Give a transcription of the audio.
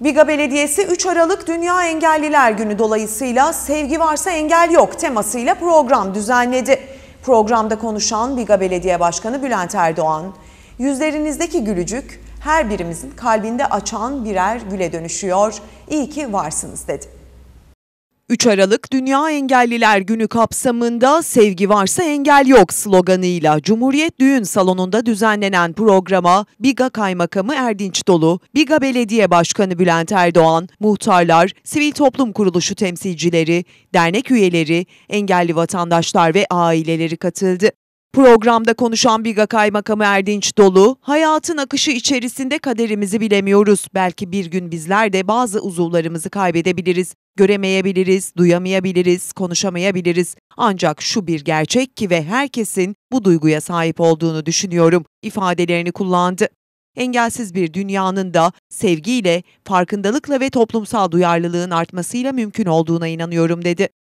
Biga Belediyesi 3 Aralık Dünya Engelliler Günü dolayısıyla Sevgi Varsa Engel Yok temasıyla program düzenledi. Programda konuşan Biga Belediye Başkanı Bülent Erdoğan, yüzlerinizdeki gülücük her birimizin kalbinde açan birer güle dönüşüyor, iyi ki varsınız dedi. 3 Aralık Dünya Engelliler Günü kapsamında sevgi varsa engel yok sloganıyla Cumhuriyet Düğün Salonu'nda düzenlenen programa Biga Kaymakamı Erdinç Dolu, Biga Belediye Başkanı Bülent Erdoğan, muhtarlar, sivil toplum kuruluşu temsilcileri, dernek üyeleri, engelli vatandaşlar ve aileleri katıldı. Programda konuşan Biga Kaymakamı Erdinç Dolu, hayatın akışı içerisinde kaderimizi bilemiyoruz. Belki bir gün bizler de bazı uzuvlarımızı kaybedebiliriz. Göremeyebiliriz, duyamayabiliriz, konuşamayabiliriz. Ancak şu bir gerçek ki ve herkesin bu duyguya sahip olduğunu düşünüyorum ifadelerini kullandı. Engelsiz bir dünyanın da sevgiyle, farkındalıkla ve toplumsal duyarlılığın artmasıyla mümkün olduğuna inanıyorum dedi.